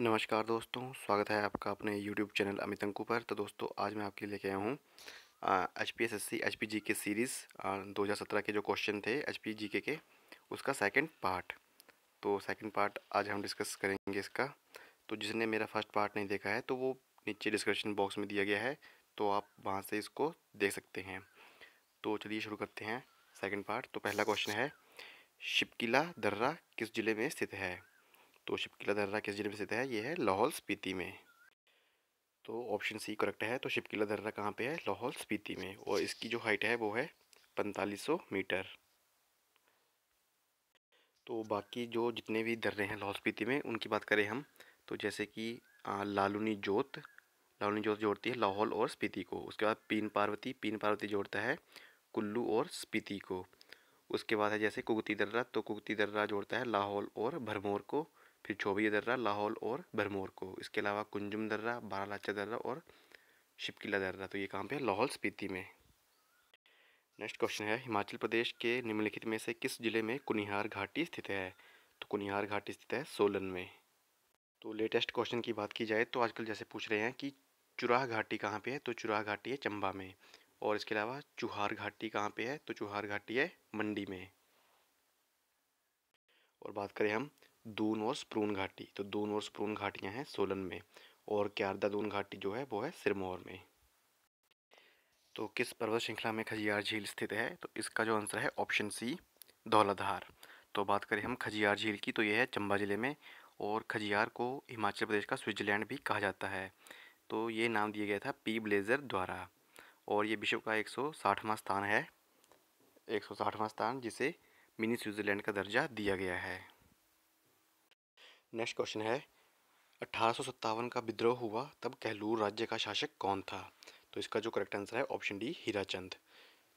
नमस्कार दोस्तों स्वागत है आपका अपने यूट्यूब चैनल अमित अंकू पर तो दोस्तों आज मैं आपके लिए लेके आया हूँ H P S S C H P G K series दो हज़ार सत्रह के जो क्वेश्चन थे एच पी जी के के उसका सेकंड पार्ट तो सेकंड पार्ट आज हम डिस्कस करेंगे इसका तो जिसने मेरा फर्स्ट पार्ट नहीं देखा है तो वो नीचे डिस्क्रिप्शन बॉक्स में दिया गया है तो आप वहाँ से इसको देख सकते हैं तो चलिए शुरू करते हैं सेकेंड पार्ट तो पहला क्वेश्चन है शिपकिला दर्रा किस ज़िले में स्थित है तो शिप किला दर्रा किस जिले में स्थित है ये है लाहौल स्पीति में तो ऑप्शन सी करेक्ट है तो शिप किला दर्रा कहाँ पर है लाहौल स्पीति में और इसकी जो हाइट है वो है पैंतालीस मीटर तो बाकी जो जितने भी दर्रे हैं लाहौल स्पीति में उनकी बात करें हम तो जैसे कि लालूनी जोत लालूनी जोत जोड़ती है लाहौल और स्पीति को उसके बाद पीन पार्वती पीन पार्वती जोड़ता है कुल्लू और स्पीति को उसके बाद है जैसे कुगती दर्रा तो कुगती दर्रा जोड़ता है लाहौल और भरमौर को फिर छोबिया दर्रा लाहौल और भरमौर को इसके अलावा कुंजुम दर्रा बारालाचा दर्रा और शिपकिला दर्रा तो ये कहाँ पे है लाहौल स्पीति में नेक्स्ट क्वेश्चन है हिमाचल प्रदेश के निम्नलिखित में से किस जिले में कुनिहार घाटी स्थित है तो कुनिहार घाटी स्थित है सोलन में तो लेटेस्ट क्वेश्चन की बात की जाए तो आजकल जैसे पूछ रहे हैं कि चुराह घाटी कहाँ पर है तो चुराह घाटी है चंबा में और इसके अलावा चुहार घाटी कहाँ पर है तो चुहार घाटी है मंडी में और बात करें हम दून और स्प्रून घाटी तो दून और स्प्रून घाटियाँ हैं सोलन में और क्यारदा दून घाटी जो है वो है सिरमौर में तो किस पर्वत श्रृंखला में खजियार झील स्थित है तो इसका जो आंसर है ऑप्शन सी धौलाधार तो बात करें हम खजियार झील की तो यह है चंबा ज़िले में और खजियार को हिमाचल प्रदेश का स्विट्जरलैंड भी कहा जाता है तो ये नाम दिया गया था पी ब्लेजर द्वारा और ये विश्व का एक सौ स्थान है एक सौ स्थान जिसे मिनी स्विट्ज़रलैंड का दर्जा दिया गया है नेक्स्ट क्वेश्चन है अठारह का विद्रोह हुआ तब कहलूर राज्य का शासक कौन था तो इसका जो करेक्ट आंसर है ऑप्शन डी हीराचंद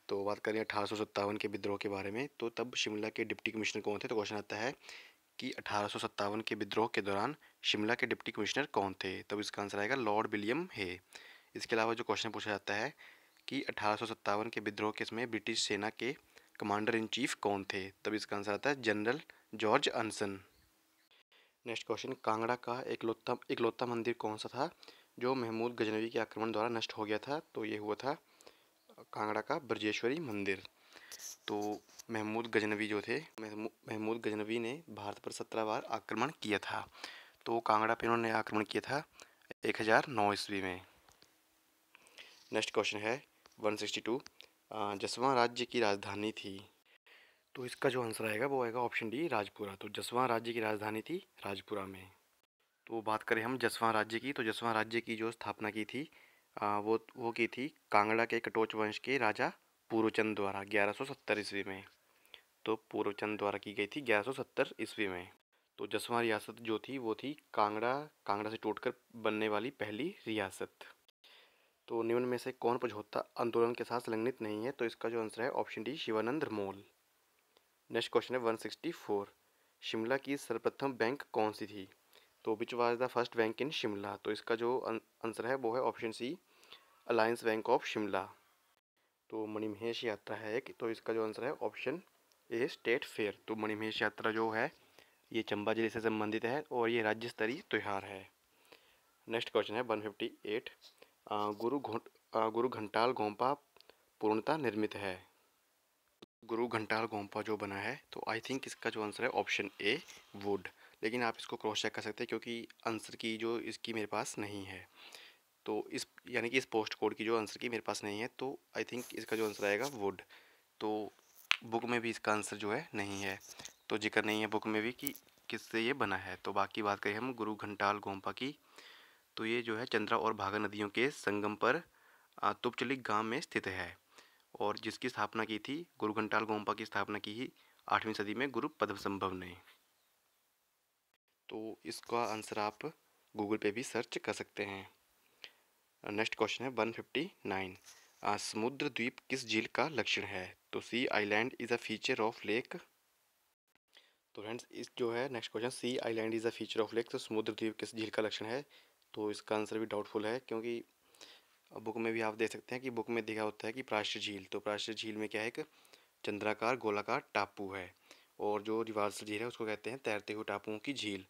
तो बात करें अठारह के विद्रोह के बारे में तो तब शिमला के डिप्टी कमिश्नर कौन थे तो क्वेश्चन आता है कि अठारह के विद्रोह के दौरान शिमला के डिप्टी कमिश्नर कौन थे तब इसका आंसर आएगा लॉर्ड विलियम हे इसके अलावा जो क्वेश्चन पूछा जाता है कि अठारह के विद्रोह के समय ब्रिटिश सेना के कमांडर इन चीफ कौन थे तब इसका आंसर आता है general George Anson next question Kangra का एकलौता एकलौता मंदिर कौन सा था जो महमूद गजनवी के आक्रमण द्वारा नष्ट हो गया था तो ये हुआ था कांगड़ा का ब्रजेश्वरी मंदिर तो महमूद गजनवी जो थे महमूद गजनवी ने भारत पर सत्रह बार आक्रमण किया था तो कांगड़ा पर उन्होंने आक्रमण किया था एक हज़ार नौ ईस्वी में नेक्स्ट क्वेश्चन है वन सिक्सटी टू जसवा राज्य की राजधानी थी तो इसका जो आंसर आएगा वो आएगा ऑप्शन डी राजपुरा तो जसवां राज्य की राजधानी थी राजपुरा में तो बात करें हम जसवां राज्य की तो जसवां राज्य की जो स्थापना की थी आ, वो वो की थी कांगड़ा के कटोच वंश के राजा पूर्वचंद द्वारा ग्यारह ईस्वी में तो पूर्वचंद द्वारा की गई थी ग्यारह ईस्वी में तो जसवां रियासत जो थी वो थी कांगड़ा कांगड़ा से टूटकर बनने वाली पहली रियासत तो निम्न में से कौन पुझोत्ता आंदोलन के साथ संलग्नित नहीं है तो इसका जो आंसर है ऑप्शन डी शिवानंद मोल नेक्स्ट क्वेश्चन है 164 शिमला की सर्वप्रथम बैंक कौन सी थी तो which was the first bank in Shimla तो इसका जो आंसर है वो है option C alliance bank of Shimla तो मणिमहेश यात्रा है एक तो इसका जो आंसर है ऑप्शन ए स्टेट फेयर तो मणिमहेश यात्रा जो है ये चंबा जिले से संबंधित है और ये राज्य स्तरीय त्यौहार है नेक्स्ट क्वेश्चन है वन फिफ्टी एट गुरु घोट गुरु घंटाल गोम्पा पूर्णता निर्मित है गुरु घंटाल गोम्पा जो बना है तो आई थिंक इसका जो आंसर है ऑप्शन ए वुड लेकिन आप इसको क्रॉस चेक कर सकते हैं क्योंकि आंसर की जो इसकी मेरे पास नहीं है तो इस यानी कि इस पोस्ट कोड की जो आंसर की मेरे पास नहीं है तो आई थिंक इसका जो आंसर आएगा वुड तो बुक में भी इसका आंसर जो है नहीं है तो जिक्र नहीं है बुक में भी कि किससे ये बना है तो बाकी बात करें हम गुरु घंटाल गोम्पा की तो ये जो है चंद्रा और भागा नदियों के संगम पर तुपचली गांव में स्थित है और जिसकी स्थापना की थी गुरु घंटाल गोम्पा की स्थापना की ही आठवीं सदी में गुरु पद्म संभव ने तो इसका आंसर आप गूगल पे भी सर्च कर सकते हैं नेक्स्ट क्वेश्चन है वन फिफ्टी नाइन समुद्र द्वीप किस झील का लक्षण है तो sea island is a feature of lake तो फ्रेंड्स इस जो है next question sea island is a feature of lake तो समुद्र द्वीप किस झील का लक्षण है तो इसका आंसर भी डाउटफुल है क्योंकि बुक में भी आप देख सकते हैं कि बुक में दिखा होता है कि प्राश्य झील तो प्राश्य झील में क्या है एक चंद्राकार गोलाकार टापू है और जो रिवालसर झील है उसको कहते हैं तैरते हुए टापुओं की झील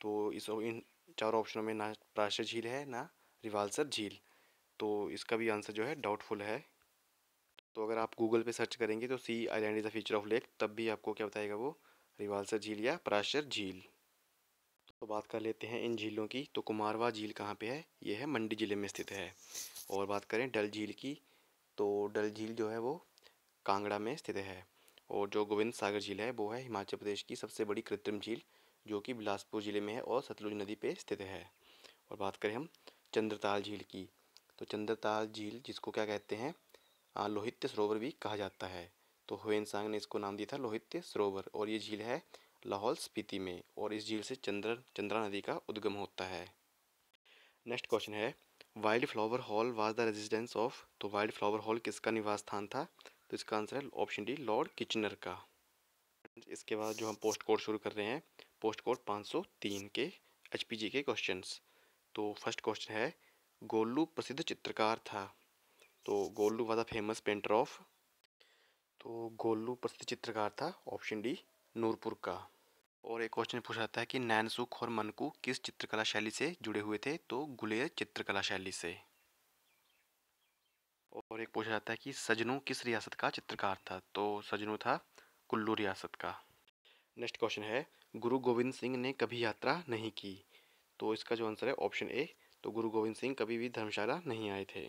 तो इस इन चारों ऑप्शनों में ना प्राश्य झील है ना रिवालसर झील तो इसका भी आंसर जो है डाउटफुल है तो अगर आप गूगल पे सर्च करेंगे तो sea island is a feature of lake तब भी आपको क्या बताएगा वो रिवालसर झील या प्राशर झील तो बात कर लेते हैं इन झीलों की तो कुमारवा झील कहाँ पे है ये है मंडी ज़िले में स्थित है और बात करें डल झील की तो डल झील जो है वो कांगड़ा में स्थित है और जो गोविंद सागर झील है वो है हिमाचल प्रदेश की सबसे बड़ी कृत्रिम झील जो कि बिलासपुर ज़िले में है और सतलुज नदी पर स्थित है और बात करें हम चंद्रताल झील की तो चंद्रताल झील जिसको क्या कहते हैं लोहित्य सरोवर भी कहा जाता है तो हुएन सांग ने इसको नाम दिया था लोहित्य सरोवर और ये झील है लाहौल स्पीति में और इस झील से चंद्र चंद्रा नदी का उद्गम होता है नेक्स्ट क्वेश्चन है wild flower hall was the residence of तो वाइल्ड फ्लावर हॉल किसका निवास स्थान था तो इसका आंसर है ऑप्शन डी लॉर्ड किचनर का इसके बाद जो हम पोस्ट कोड शुरू कर रहे हैं पोस्ट कोड 503 के एच के क्वेश्चन तो फर्स्ट क्वेश्चन है गोलू प्रसिद्ध चित्रकार था तो Golu was the famous painter of तो गोलू प्रसिद्ध चित्रकार था ऑप्शन डी नूरपुर का और एक क्वेश्चन पूछा जाता है कि नैनसुख और मनकू किस चित्रकला शैली से जुड़े हुए थे तो गुलेर चित्रकला शैली से और एक पूछा जाता है कि सजनू किस रियासत का चित्रकार था तो सजनू था कुल्लू रियासत का नेक्स्ट क्वेश्चन है गुरु गोविंद सिंह ने कभी यात्रा नहीं की तो इसका जो आंसर है ऑप्शन ए तो गुरु गोविंद सिंह कभी भी धर्मशाला नहीं आए थे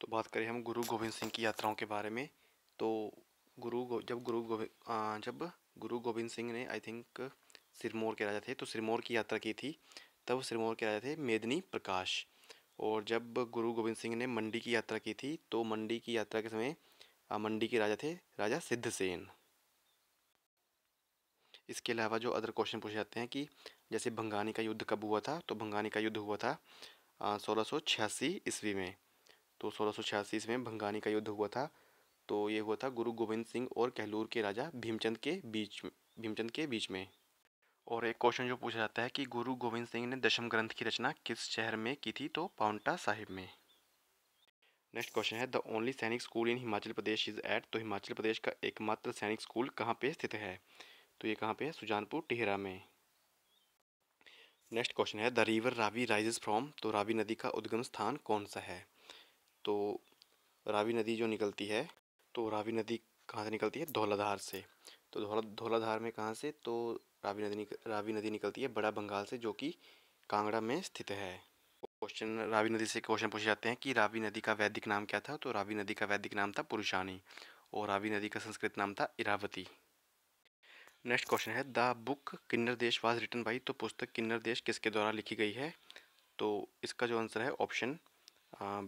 तो बात करें हम गुरु गोविंद सिंह की यात्राओं के बारे में तो गुरु जब गुरु गोविंद जब गुरु गोविंद सिंह ने आई थिंक सिरमौर के राजा थे तो सिरमौर की यात्रा की थी तब सिरमौर के राजा थे मेदनी प्रकाश और जब गुरु गोविंद सिंह ने मंडी की यात्रा की थी तो मंडी की यात्रा के समय मंडी के राजा थे राजा सिद्धसेन इसके अलावा जो अदर क्वेश्चन पूछे जाते हैं कि जैसे भंगानी का युद्ध कब हुआ था तो भंगानी का युद्ध हुआ था सोलह सौ ईस्वी में तो सोलह सौ ईस्वी में भंगानी का युद्ध हुआ था तो ये हुआ था गुरु गोविंद सिंह और कहलूर के राजा भीमचंद के बीच भीमचंद के बीच में और एक क्वेश्चन जो पूछा जाता है कि गुरु गोविंद सिंह ने दशम ग्रंथ की रचना किस शहर में की थी तो पाउंटा साहिब में नेक्स्ट क्वेश्चन है the only Sainik school in Himachal Pradesh is at तो हिमाचल प्रदेश का एकमात्र सैनिक स्कूल कहाँ पे स्थित है तो ये कहाँ पे है सुजानपुर टिहरा में नेक्स्ट क्वेश्चन है the river Ravi rises from तो रावी नदी का उद्गम स्थान कौन सा है तो रावी नदी जो निकलती है तो रावी नदी कहाँ से निकलती है धौलाधार से तो धौला धौलाधार में कहाँ से तो रावी नदी रावी नदी निकलती है बड़ा बंगाल से जो कि कांगड़ा में स्थित है क्वेश्चन रावी नदी से क्वेश्चन पूछे जाते हैं कि रावी नदी का वैदिक नाम क्या था तो रावी नदी का वैदिक नाम था पुरुषानी और रावी नदी का संस्कृत नाम था इरावती नेक्स्ट क्वेश्चन है the book Kinnar Desh was written by तो पुस्तक किन्नर देश किसके द्वारा लिखी गई है तो इसका जो आंसर है ऑप्शन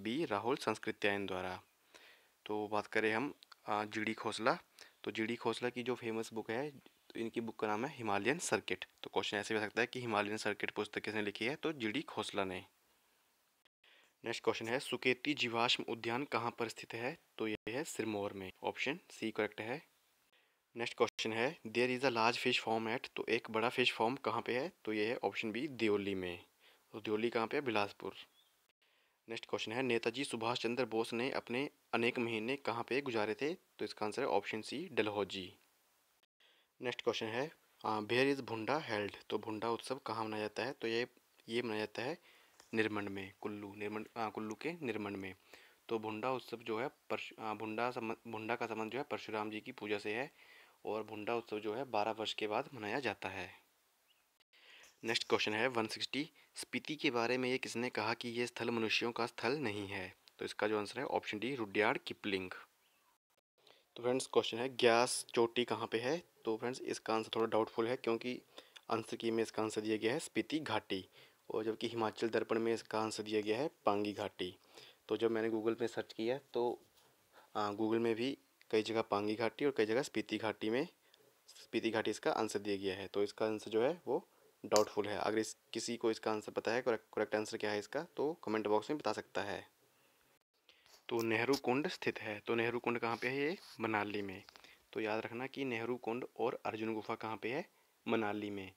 बी राहुल संस्कृत्यायन द्वारा तो बात करें हम जी डी खोसला तो जी डी खोसला की जो फेमस बुक है तो इनकी बुक का नाम है हिमालयन सर्किट तो क्वेश्चन ऐसे भी सकता है कि हिमालयन सर्किट पुस्तक किसने लिखी है तो जी डी खोसला ने नेक्स्ट क्वेश्चन है सुकेती जीवाश्म उद्यान कहाँ पर स्थित है तो ये है सिरमौर में ऑप्शन सी करेक्ट है नेक्स्ट क्वेश्चन है there is a large fish farm at तो एक बड़ा फिश फॉर्म कहाँ पे है तो ये है ऑप्शन बी दियोली में तो दियोली कहाँ पे है बिलासपुर नेक्स्ट क्वेश्चन है नेताजी सुभाष चंद्र बोस ने अपने अनेक महीने कहाँ पे गुजारे थे तो इसका आंसर है option C Dalhousie next question है भेयर इज़ भुंडा हेल्ड तो भुंडा उत्सव कहाँ मनाया जाता है तो ये ये मनाया जाता है निर्मंड में कुल्लू निर्मंड कुल्लू के निर्मंड में तो भुंडा उत्सव जो है परश भुंडा संबंध भुंडा का संबंध जो है परशुराम जी की पूजा से है और भुंडा उत्सव जो है बारह वर्ष के बाद मनाया जाता है नेक्स्ट क्वेश्चन है 160 स्पीति के बारे में ये किसने कहा कि ये स्थल मनुष्यों का स्थल नहीं है तो इसका जो आंसर है ऑप्शन डी रुडयार्ड किपलिंग तो फ्रेंड्स क्वेश्चन है ग्यास चोटी कहाँ पे है तो फ्रेंड्स इसका आंसर थोड़ा डाउटफुल है क्योंकि आंसर की में इसका आंसर दिया गया है स्पीति घाटी और जबकि हिमाचल दर्पण में इसका आंसर दिया गया है पांगी घाटी तो जब मैंने गूगल पर सर्च किया तो हाँ, गूगल में भी कई जगह पांगी घाटी और कई जगह स्पीति घाटी में स्पीति घाटी इसका आंसर दिया गया है तो इसका आंसर जो है वो डाउटफुल है अगर इस किसी को इसका आंसर पता है करेक्ट आंसर क्या है इसका तो कमेंट बॉक्स में बता सकता है तो नेहरू कुंड स्थित है तो नेहरू कुंड कहाँ पे है ये मनाली में तो याद रखना कि नेहरू कुंड और अर्जुन गुफा कहाँ पे है मनाली में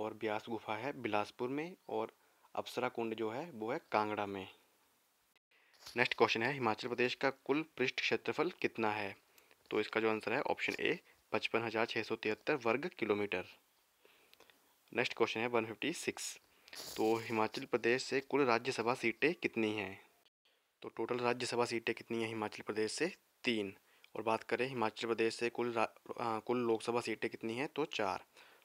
और ब्यास गुफा है बिलासपुर में और अप्सरा कुंड जो है वो है कांगड़ा में नेक्स्ट क्वेश्चन है हिमाचल प्रदेश का कुल पृष्ठ क्षेत्रफल कितना है तो इसका जो आंसर है ऑप्शन ए पचपन हज़ार छः सौ तिहत्तर वर्ग किलोमीटर नेक्स्ट क्वेश्चन है वन फिफ्टी सिक्स तो हिमाचल प्रदेश से कुल राज्यसभा सीटें कितनी हैं तो टोटल राज्यसभा सीटें कितनी हैं हिमाचल प्रदेश से तीन और बात करें हिमाचल प्रदेश से कुल आ, कुल लोकसभा सीटें कितनी हैं तो चार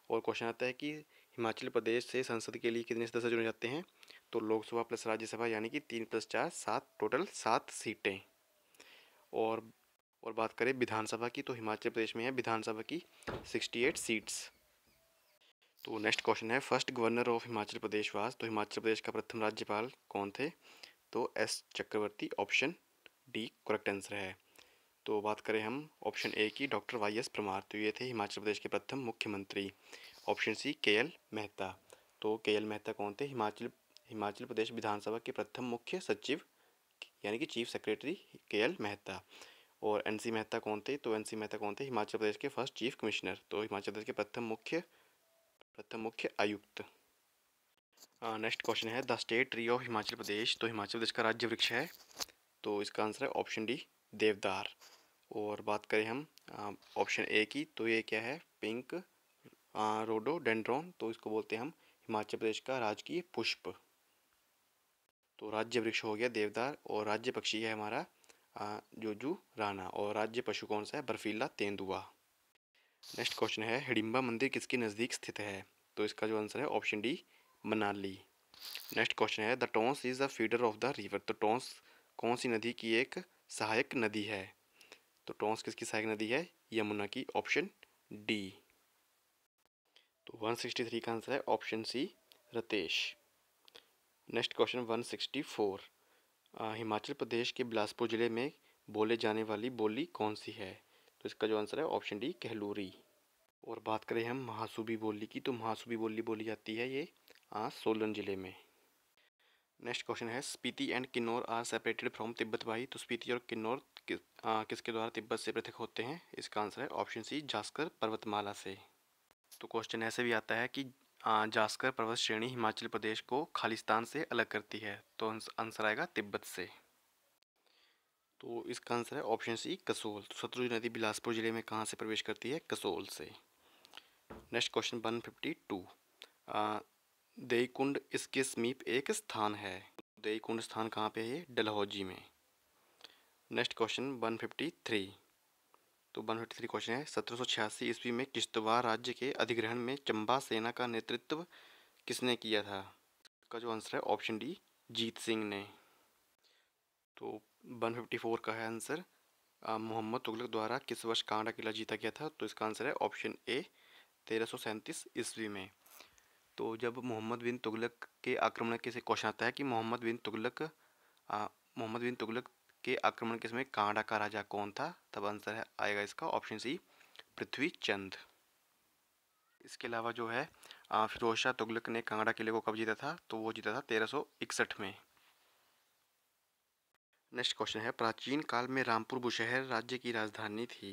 और क्वेश्चन आता है कि हिमाचल प्रदेश से संसद के लिए कितने सदस्य चुने जाते हैं तो लोकसभा प्लस राज्यसभा यानी कि तीन प्लस चार सात टोटल सात सीटें और और बात करें विधानसभा की तो हिमाचल प्रदेश में है विधानसभा की सिक्सटी एट सीट्स तो नेक्स्ट क्वेश्चन है first governor of Himachal Pradesh was तो हिमाचल प्रदेश का प्रथम राज्यपाल कौन थे तो S Chakravarti option D correct answer है तो बात करें हम ऑप्शन ए की डॉक्टर वाई एस परमार तो ये थे हिमाचल प्रदेश के प्रथम मुख्यमंत्री ऑप्शन सी के एल मेहता तो के एल मेहता कौन थे हिमाचल हिमाचल प्रदेश विधानसभा के प्रथम मुख्य सचिव यानी कि chief secretary K L Mehta और एन सी मेहता कौन थे तो एन सी मेहता कौन थे हिमाचल प्रदेश के फर्स्ट चीफ कमिश्नर तो हिमाचल प्रदेश के प्रथम मुख्य प्रथम मुख्य आयुक्त नेक्स्ट हाँ, क्वेश्चन है the state tree of Himachal Pradesh तो हिमाचल प्रदेश का राज्य वृक्ष है तो इसका आंसर है ऑप्शन डी देवदार और बात करें हम ऑप्शन ए की तो ये क्या है पिंक रोडो डेंड्रॉन तो इसको बोलते हैं हम हिमाचल प्रदेश का राजकीय पुष्प तो राज्य वृक्ष हो गया देवदार और राज्य पक्षी है हमारा जोजू राना और राज्य पशु कौन सा है बर्फीला तेंदुआ नेक्स्ट क्वेश्चन है हिडिम्बा मंदिर किसके नज़दीक स्थित है तो इसका जो आंसर है option D Manali next question है the Tons is the feeder of the river तो टोंस कौन सी नदी की एक सहायक नदी है तो टोंस किसकी सहायक नदी है यमुना की ऑप्शन डी तो 163 का आंसर है option C Ratesh next question 164 Himachal Pradesh के बिलासपुर ज़िले में बोले जाने वाली बोली कौन सी है तो इसका जो आंसर है ऑप्शन डी कहलूरी और बात करें हम महासूबी बोली की तो महासूबी बोली बोली जाती है ये आज सोलन ज़िले में नेक्स्ट क्वेश्चन है Spiti and Kinnaur are separated from Tibet भाई तो स्पीति और किन्नौर कि, किसके द्वारा तिब्बत से पृथक होते हैं इसका आंसर है ऑप्शन सी जास्कर पर्वतमाला से तो क्वेश्चन ऐसे भी आता है कि जास्कर पर्वत श्रेणी हिमाचल प्रदेश को खालिस्तान से अलग करती है तो आंसर आएगा तिब्बत से तो इसका आंसर है ऑप्शन सी कसोल तो सतलुज नदी बिलासपुर जिले में कहाँ से प्रवेश करती है कसोल से next question one fifty two Dai Kund इसके समीप एक स्थान है दई कुंड स्थान कहाँ पे है डलहौजी में next question one fifty three तो वन फिफ्टी थ्री क्वेश्चन है सत्रह सौ छियासी ईस्वी में किश्तवाड़ राज्य के अधिग्रहण में चंबा सेना का नेतृत्व किसने किया था इसका जो आंसर है ऑप्शन डी जीत सिंह ने 154 का है आंसर मोहम्मद तुगलक द्वारा किस वर्ष कांडा किला जीता गया था तो इसका आंसर है ऑप्शन ए तेरह सौ सैंतीस ईस्वी में तो जब मोहम्मद बिन तुगलक के आक्रमण के से क्वेश्चन आता है कि मोहम्मद बिन तुगलक मोहम्मद बिन तुगलक के आक्रमण के समय कांडा का राजा कौन था तब आंसर है आएगा इसका ऑप्शन सी पृथ्वी चंद इसके अलावा जो है फिरोज शाह तुगलक ने कांगड़ा किले को कब जीता था तो वो जीता था तेरह में नेक्स्ट क्वेश्चन है प्राचीन काल में रामपुर बुशहर राज्य की राजधानी थी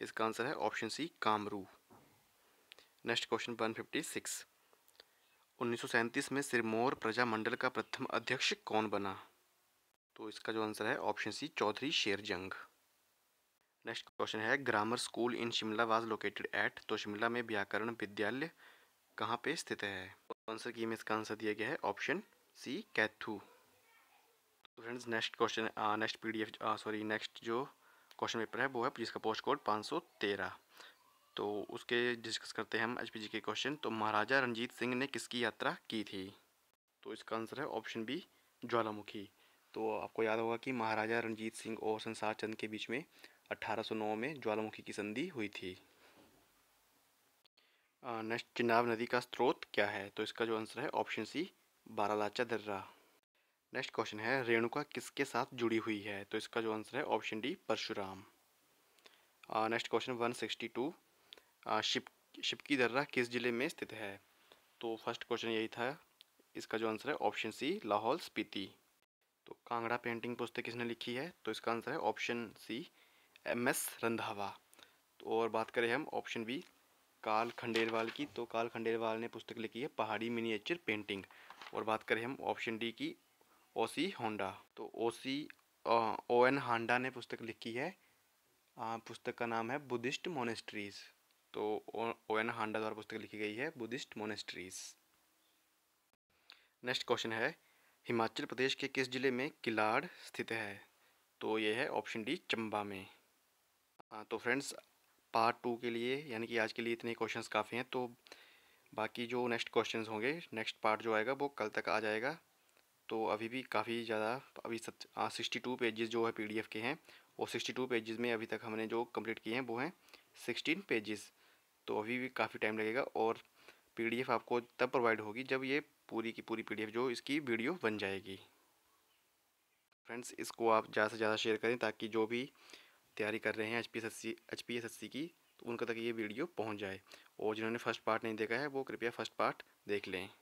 इसका आंसर है option C Kamru next question one fifty six उन्नीस में सिरमौर प्रजा मंडल का प्रथम अध्यक्ष कौन बना तो इसका जो आंसर है option C Chaudhary Sherjang next question है grammar school in Shimla was located at तो शिमला में व्याकरण विद्यालय कहाँ पे स्थित है आंसर तो की में इसका आंसर दिया गया है ऑप्शन सी कैथू friends next question next PDF sorry next जो क्वेश्चन पेपर है वो है जिसका पोस्ट कोड तेरह तो उसके डिस्कस करते हैं हम एच के क्वेश्चन तो महाराजा रंजीत सिंह ने किसकी यात्रा की थी तो इसका आंसर है ऑप्शन बी ज्वालामुखी तो आपको याद होगा कि महाराजा रंजीत सिंह और संसार चंद के बीच में नौ में ज्वालामुखी की संधि हुई थी नेक्स्ट चिनाब नदी का स्रोत क्या है तो इसका जो आंसर है ऑप्शन सी बारालाचा दर्रा नेक्स्ट क्वेश्चन है रेणुका किसके साथ जुड़ी हुई है तो इसका जो आंसर है option D Parshuram next question one sixty two शिप शिपकी दर्रा किस जिले में स्थित है तो फर्स्ट क्वेश्चन यही था इसका जो आंसर है ऑप्शन सी लाहौल स्पीति तो कांगड़ा पेंटिंग पुस्तक किसने लिखी है तो इसका आंसर है option C M S Randhawa तो और बात करें हम ऑप्शन बी काल खंडेलवाल की तो काल खंडेलवाल ने पुस्तक लिखी है पहाड़ी मिनिएचर पेंटिंग और बात करें हम ऑप्शन डी की ओसी होंडा तो ओसी ओ एन हांडा ने पुस्तक लिखी है पुस्तक का नाम है बुद्धिस्ट मोनेस्ट्रीज तो ओ एन हांडा द्वारा पुस्तक लिखी गई है बुद्धिस्ट मोनेस्ट्रीज नेक्स्ट क्वेश्चन है हिमाचल प्रदेश के किस ज़िले में किलाड़ स्थित है तो ये है ऑप्शन डी चंबा में तो फ्रेंड्स पार्ट टू के लिए यानी कि आज के लिए इतने क्वेश्चंस काफ़ी हैं तो बाकी जो नेक्स्ट क्वेश्चंस होंगे नेक्स्ट पार्ट जो आएगा वो कल तक आ जाएगा तो अभी भी काफ़ी ज़्यादा अभी सब सिक्सटी टू पेजेस जो है पीडीएफ के हैं और सिक्सटी टू पेजेस में अभी तक हमने जो कंप्लीट किए हैं वो हैं सिक्सटीन पेजेस तो अभी भी काफ़ी टाइम लगेगा और पीडीएफ आपको तब प्रोवाइड होगी जब ये पूरी की पूरी पीडीएफ जो इसकी वीडियो बन जाएगी फ्रेंड्स इसको आप ज़्यादा से ज़्यादा शेयर करें ताकि जो भी तैयारी कर रहे हैं H P S S C H P S S C की तो उनका तक ये वीडियो पहुँच जाए और जिन्होंने फर्स्ट पार्ट नहीं देखा है वो कृपया फर्स्ट पार्ट देख लें